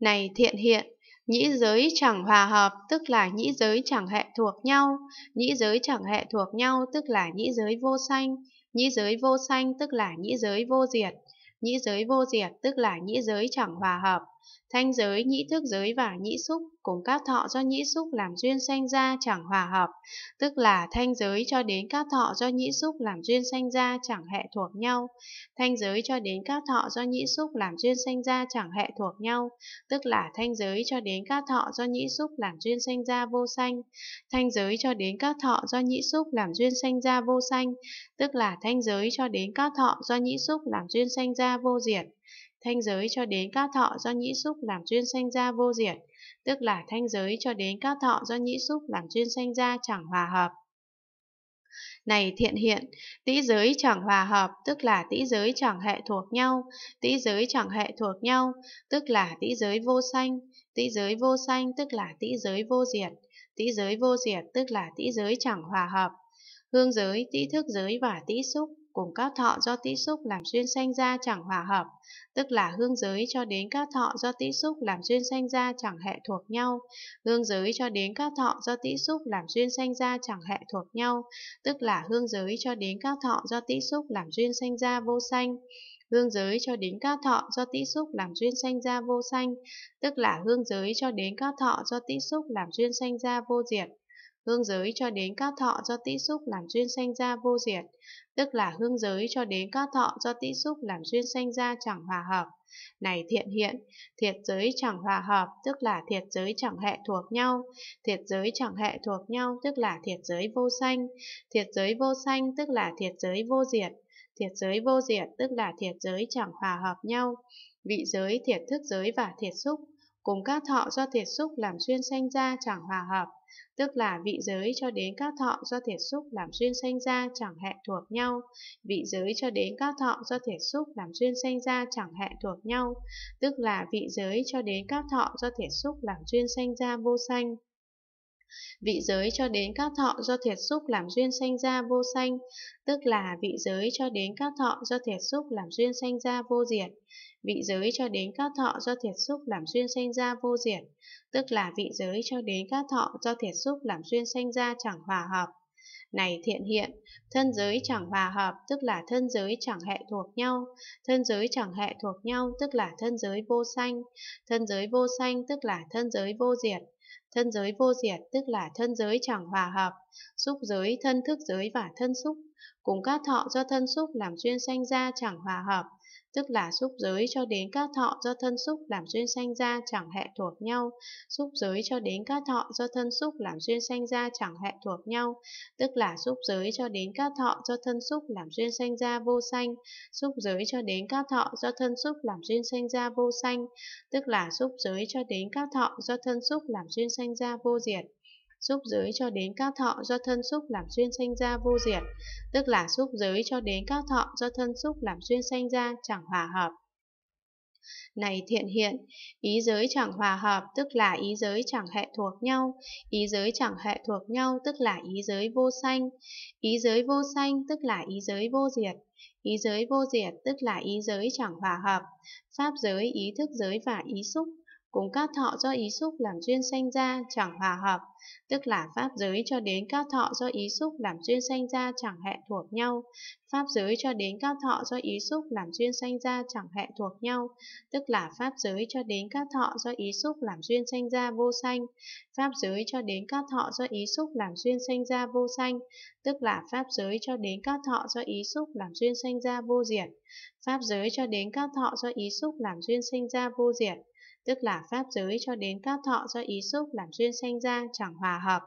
Này thiện hiện, nhĩ giới chẳng hòa hợp tức là nhĩ giới chẳng hệ thuộc nhau, nhĩ giới chẳng hệ thuộc nhau tức là nhĩ giới vô sanh, nhĩ giới vô sanh tức là nhĩ giới vô diệt, nhĩ giới vô diệt tức là nhĩ giới chẳng hòa hợp. Thanh giới, nhĩ thức giới và nhĩ xúc cùng các thọ do nhĩ xúc làm duyên sanh ra chẳng hòa hợp, tức là thanh giới cho đến các thọ do nhĩ xúc làm duyên sanh ra chẳng hệ thuộc nhau. Thanh giới cho đến các thọ do nhĩ xúc làm duyên sanh ra chẳng hệ thuộc nhau, tức là thanh giới cho đến các thọ do nhĩ xúc làm duyên sanh ra vô sanh. Thanh giới cho đến các thọ do nhĩ xúc làm duyên sanh ra vô sanh, tức là thanh giới cho đến các thọ do nhĩ xúc làm duyên sanh ra vô diệt. Thanh giới cho đến các thọ do nhĩ xúc làm duyên sanh ra vô diệt, tức là thanh giới cho đến các thọ do nhĩ xúc làm duyên sanh ra chẳng hòa hợp. Này thiện hiện, tĩ giới chẳng hòa hợp, tức là tĩ giới chẳng hệ thuộc nhau, tĩ giới chẳng hệ thuộc nhau, tức là tĩ giới vô sanh, tĩ giới vô sanh tức là tĩ giới vô diệt, tĩ giới vô diệt tức là tĩ giới chẳng hòa hợp. Hương giới, tĩ thức giới và tĩ xúc cùng các thọ do tĩ xúc làm duyên sanh ra chẳng hòa hợp, tức là hương giới cho đến các thọ do tĩ xúc làm duyên sanh ra chẳng hệ thuộc nhau, hương giới cho đến các thọ do tĩ xúc làm duyên sanh ra chẳng hệ thuộc nhau, tức là hương giới cho đến các thọ do tĩ xúc làm duyên sanh ra vô sanh hương giới cho đến các thọ do tĩ xúc làm duyên sanh ra vô sanh, tức là hương giới cho đến các thọ do tĩ xúc làm duyên sanh ra vô diệt hương giới cho đến các thọ do tĩ xúc làm duyên sanh ra vô diệt, tức là hương giới cho đến các thọ do tĩ xúc làm duyên sanh ra chẳng hòa hợp. Này thiện hiện, thiệt giới chẳng hòa hợp, tức là thiệt giới chẳng hệ thuộc nhau, thiệt giới chẳng hệ thuộc nhau, tức là thiệt giới vô sanh, thiệt giới vô sanh, tức là thiệt giới vô diệt, thiệt giới vô diệt, tức là thiệt giới chẳng hòa hợp nhau, vị giới, thiệt thức giới và thiệt xúc, cùng các thọ do thiệt xúc làm xuyên sanh ra chẳng hòa hợp, tức là vị giới cho đến các thọ do thiệt xúc làm xuyên sanh ra chẳng hệ thuộc nhau, vị giới cho đến các thọ do thiệt xúc làm xuyên sanh ra chẳng hệ thuộc nhau, tức là vị giới cho đến các thọ do thiệt xúc làm xuyên sanh ra vô sanh vị giới cho đến các thọ do thiệt xúc làm duyên sanh ra vô sanh, tức là vị giới cho đến các thọ do thiệt xúc làm duyên sanh ra vô diệt. Vị giới cho đến các thọ do thiệt xúc làm duyên sanh ra vô diệt, tức là vị giới cho đến các thọ do thiệt xúc làm duyên sanh ra chẳng hòa hợp. Này thiện hiện, thân giới chẳng hòa hợp tức là thân giới chẳng hệ thuộc nhau, thân giới chẳng hệ thuộc nhau tức là thân giới vô sanh, thân giới vô sanh tức là thân giới vô diệt, Thân giới vô diệt tức là thân giới chẳng hòa hợp, xúc giới, thân thức giới và thân xúc, cùng các thọ do thân xúc làm duyên sanh ra chẳng hòa hợp, tức là xúc giới cho đến các thọ do thân xúc làm duyên sanh ra chẳng hệ thuộc nhau, xúc giới cho đến các thọ do thân xúc làm duyên sanh ra chẳng hệ thuộc nhau, tức là xúc giới cho đến các thọ do thân xúc làm duyên sanh ra vô sanh, xúc giới cho đến các thọ do thân xúc làm duyên sanh ra vô sanh, tức là xúc giới cho đến các thọ do thân xúc làm duyên sanh ra vô diệt xúc giới cho đến các thọ do thân xúc làm duyên sanh ra vô diệt, tức là xúc giới cho đến các thọ do thân xúc làm duyên sanh ra chẳng hòa hợp. Này thiện hiện, ý giới chẳng hòa hợp tức là ý giới chẳng hệ thuộc nhau, ý giới chẳng hệ thuộc nhau tức là ý giới vô sanh, ý giới vô sanh tức là ý giới vô diệt, ý giới vô diệt tức là ý giới chẳng hòa hợp, pháp giới, ý thức giới và ý xúc cùng các thọ do ý xúc làm duyên sanh ra chẳng hòa hợp, tức là pháp giới cho đến các thọ do ý xúc làm duyên sanh ra chẳng hệ thuộc nhau, pháp giới cho đến các thọ do ý xúc làm duyên sanh ra chẳng hệ thuộc nhau, tức là pháp giới cho đến các thọ do ý xúc làm duyên sanh ra vô sanh, pháp giới cho đến các thọ do ý xúc làm duyên sanh ra vô sanh, tức là pháp giới cho đến các thọ do ý xúc làm duyên sanh ra vô diệt, pháp giới cho đến các thọ do ý xúc làm duyên sanh ra vô diệt tức là pháp giới cho đến các thọ do ý xúc làm duyên sanh ra chẳng hòa hợp.